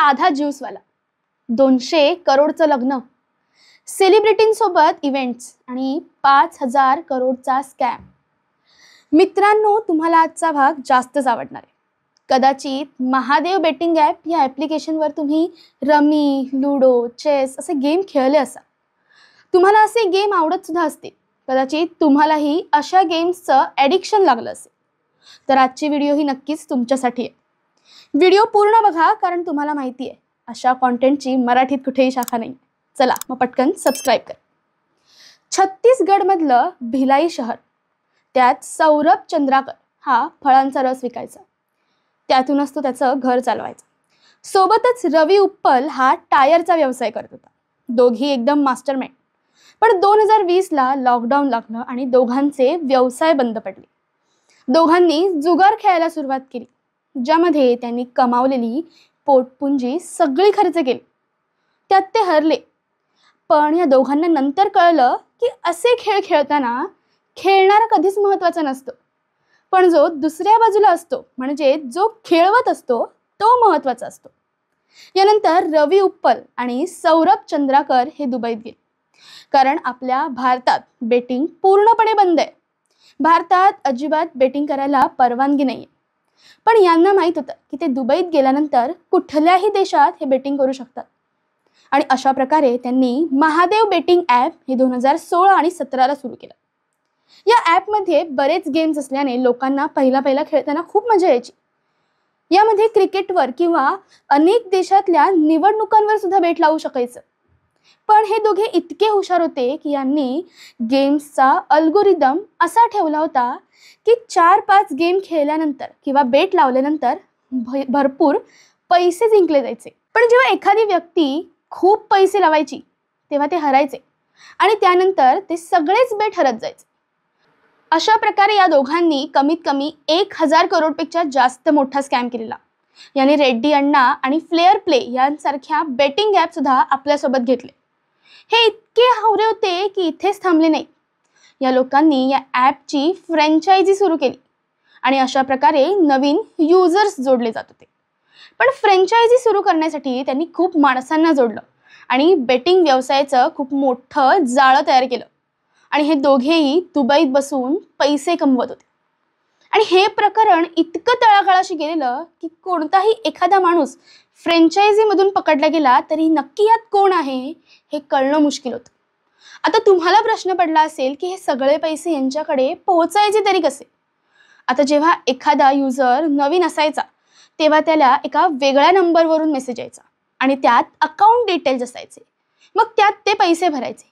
साधा ज्यूसवाला दोनशे करोडचं लग्न सेलिब्रिटींसोबत इव्हेंट्स आणि पाच हजार करोडचा स्कॅम मित्रांनो तुम्हाला आजचा भाग जास्तच आवडणार आहे कदाचित महादेव बेटिंग ॲप या ॲप्लिकेशनवर तुम्ही रमी लुडो चेस असे गेम खेळले असा तुम्हाला असे गेम आवडत सुद्धा असतील कदाचित तुम्हालाही अशा गेम्सचं ॲडिक्शन लागलं असेल तर आजची व्हिडिओ ही नक्कीच तुमच्यासाठी आहे व्हिडिओ पूर्ण बघा कारण तुम्हाला माहिती आहे अशा कॉन्टेंटची मराठीत कुठेही शाखा नाही चला मग पटकन सबस्क्राईब कर छत्तीसगडमधलं भिलाई शहर त्यात सौरभ चंद्राकर हा फळांचा रस विकायचा त्यातूनच तो त्याचं घर चालवायचं सोबतच रवी उप्पल हा टायरचा व्यवसाय करत होता दोघी एकदम मास्टर पण दोन हजार वीसला लॉकडाऊन लागलं आणि दोघांचे व्यवसाय बंद पडले दोघांनी जुगार खेळायला सुरुवात केली ज्यामध्ये त्यांनी कमावलेली पोटपुंजी सगळी खर्च केली त्यात ते हरले पण या दोघांना नंतर कळलं की असे खेळ खेळताना खेळणारा कधीच महत्त्वाचा नसतो पण जो दुसऱ्या बाजूला असतो म्हणजे जो खेळवत असतो तो महत्त्वाचा असतो यानंतर रवी उप्पल आणि सौरभ चंद्राकर हे दुबईत गेले कारण आपल्या भारतात बेटिंग पूर्णपणे बंद आहे भारतात अजिबात बेटिंग करायला परवानगी नाही आहे पण यांना माहित होतं की ते दुबईत गेल्यानंतर कुठल्याही देशात हे बेटिंग करू शकतात आणि अशा प्रकारे त्यांनी महादेव बेटिंग ॲप हे दोन हजार सोळा आणि सतराला सुरू केलं या मध्ये बरेच गेम्स असल्याने लोकांना पहिला पहिला खेळताना खूप मजा यायची यामध्ये क्रिकेटवर किंवा अनेक देशातल्या निवडणुकांवर सुद्धा बेट लावू शकायचं पण हे दोघे इतके हुशार होते की यांनी गेम्सचा अल्गोरिदम असा ठेवला होता की चार पाच गेम खेळल्यानंतर किंवा बेट लावल्यानंतर भरपूर पैसे जिंकले जायचे पण जेव्हा एखादी व्यक्ती खूप पैसे लावायची तेव्हा ते हरायचे आणि त्यानंतर ते सगळेच बेट हरत जायचे अशा प्रकारे या दोघांनी कमीत कमी एक हजार करोडपेक्षा जास्त मोठा स्कॅम केलेला यांनी रेड्डी अण्णा आणि फ्लेअर प्ले यांसारख्या बेटिंग ॲपसुद्धा आपल्यासोबत घेतले हे इतके हावरे होते की इथेच थांबले नाही या लोकांनी या ॲपची फ्रँचायझी सुरू केली आणि अशा प्रकारे नवीन युजर्स जोडले जात होते पण फ्रँचायझी सुरू करण्यासाठी त्यांनी खूप माणसांना जोडलं आणि बेटिंग व्यवसायाचं खूप मोठं जाळं तयार केलं आणि हे दोघेही दुबईत बसून पैसे कमवत होते आणि हे प्रकरण इतकं तळागाळाशी गेलेलं की कोणताही एखादा माणूस फ्रँचायझीमधून पकडला गेला तरी नक्की यात कोण आहे हे कळणं मुश्किल होतं आता तुम्हाला प्रश्न पडला असेल की हे सगळे पैसे यांच्याकडे पोहोचायचे तरी कसे आता जेव्हा एखादा युजर नवीन असायचा तेव्हा त्याला एका वेगळ्या नंबरवरून मेसेज यायचा आणि त्यात अकाउंट डिटेल्स असायचे मग त्यात ते पैसे भरायचे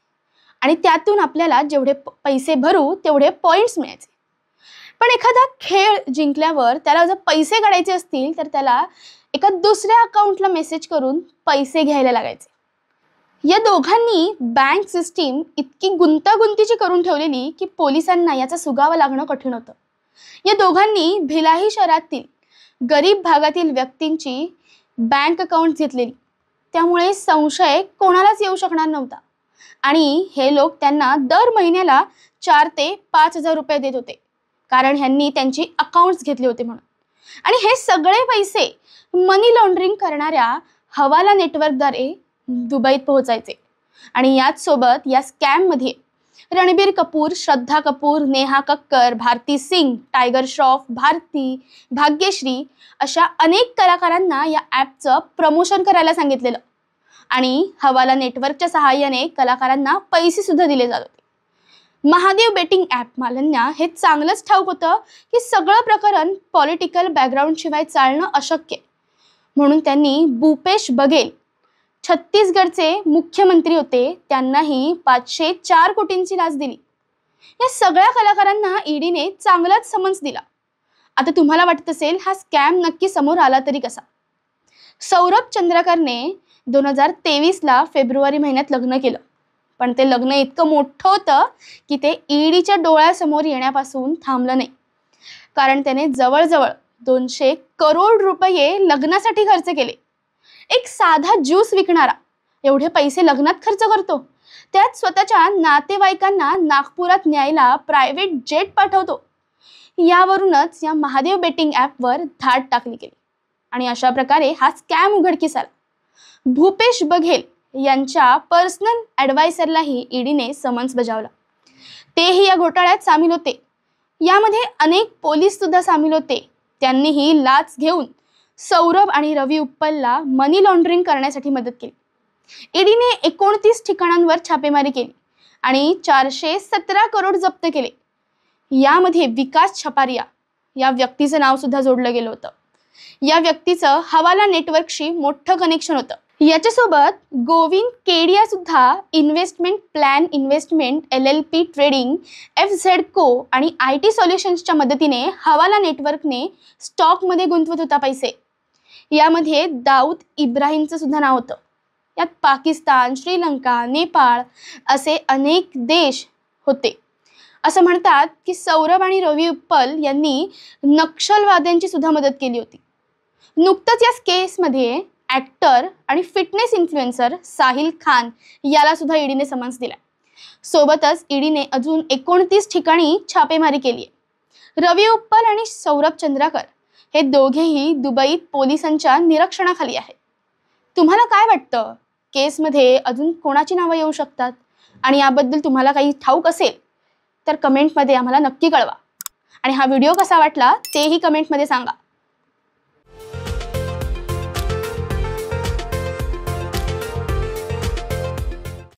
आणि त्यातून आपल्याला जेवढे पैसे भरू तेवढे पॉईंट्स मिळायचे पण एखादा खेळ जिंकल्यावर त्याला जर पैसे काढायचे असतील तर त्याला एका दुसऱ्या अकाउंटला मेसेज करून पैसे घ्यायला लागायचे या दोघांनी बँक सिस्टीम इतकी गुंतागुंतीची करून ठेवलेली की पोलिसांना याचा सुगावा लागणं कठीण होतं या दोघांनी भिलाही शहरातील गरीब भागातील व्यक्तींची बँक अकाउंट घेतलेली त्यामुळे संशय कोणालाच येऊ शकणार नव्हता आणि हे लोक त्यांना दर महिन्याला चार ते पाच हजार रुपये देत होते कारण ह्यांनी त्यांची अकाउंट्स घेतले होते म्हणून आणि हे सगळे पैसे मनी लॉन्ड्रिंग करणाऱ्या हवाला नेटवर्कद्वारे दुबईत पोहोचायचे आणि याच सोबत या स्कॅममध्ये रणबीर कपूर श्रद्धा कपूर नेहा कक्कर भारती सिंग टायगर श्रॉफ भारती भाग्यश्री अशा अनेक कलाकारांना या ॲपचं प्रमोशन करायला सांगितलेलं आणि हवाला नेटवर्कच्या सहाय्याने कलाकारांना पैसेसुद्धा दिले जातात महादेव बेटिंग ॲप मालन्या हे चांगलंच ठाऊक होतं की सगळं प्रकरण पॉलिटिकल बॅकग्राऊंडशिवाय चालणं अशक्य म्हणून त्यांनी भूपेश बघेल छत्तीसगडचे मुख्यमंत्री होते त्यांनाही पाचशे चार कोटींची लाच दिली या सगळ्या कलाकारांना ईडीने चांगलाच समन्स दिला आता तुम्हाला वाटत असेल हा स्कॅम नक्की समोर आला तरी कसा सौरभ चंद्रकरने दोन हजार तेवीसला फेब्रुवारी महिन्यात लग्न केलं पण ते लग्न इतकं मोठं होतं की ते ईडीच्या डोळ्यासमोर येण्यापासून थांबलं नाही कारण त्याने जवळजवळ दोनशे करोड रुपये लग्नासाठी खर्च केले एक साधा ज्यूस विकणारा एवढे पैसे लग्नात खर्च करतो त्यात स्वतःच्या नातेवाईकांना नागपुरात न्यायला प्रायव्हेट जेट पाठवतो यावरूनच या महादेव बेटिंग ॲपवर धाड टाकली गेली आणि अशा प्रकारे हा स्कॅम उघडकीस आला भूपेश बघेल यांच्या पर्सनल ॲडवायसरलाही ईडीने समन्स बजावला तेही या घोटाळ्यात सामील होते यामध्ये अनेक पोलीस सुद्धा सामील होते त्यांनीही लाच घेऊन सौरभ आणि रवी उप्पलला मनी लॉन्ड्रिंग करण्यासाठी मदत केली ईडीने एकोणतीस ठिकाणांवर छापेमारी केली आणि चारशे सतरा करोड जप्त केले यामध्ये विकास छपारिया या व्यक्तीचं नाव सुद्धा जोडलं गेलं होतं या व्यक्तीचं हवाला नेटवर्कशी मोठं कनेक्शन होतं याच्यासोबत गोविंद केडिया सुद्धा investment plan investment L L P trading F Z co आणि आय टी सोल्युशन्सच्या मदतीने हवाला नेटवर्कने स्टॉकमध्ये गुंतवत होता पैसे यामध्ये दाऊद इब्राहिमचं सुद्धा नाव होतं यात पाकिस्तान श्रीलंका नेपाळ असे अनेक देश होते असं म्हणतात की सौरभ आणि रवी उप्पल यांनी नक्षलवाद्यांची सुद्धा मदत केली होती नुकतंच या केसमध्ये ॲक्टर आणि फिटनेस इन्फ्लुएन्सर साहिल खान याला सुद्धा ईडीने e समन्स दिला सोबतच ईडीने e अजून एकोणतीस ठिकाणी छापेमारी केली आहे रवी उप्पल आणि सौरभ चंद्राकर हे दोघेही दुबईत पोलिसांच्या निरीक्षणाखाली आहेत तुम्हाला काय वाटतं केसमध्ये अजून कोणाची नावं येऊ शकतात आणि याबद्दल तुम्हाला काही ठाऊक असेल तर कमेंटमध्ये आम्हाला नक्की कळवा आणि हा व्हिडिओ कसा वाटला तेही कमेंटमध्ये सांगा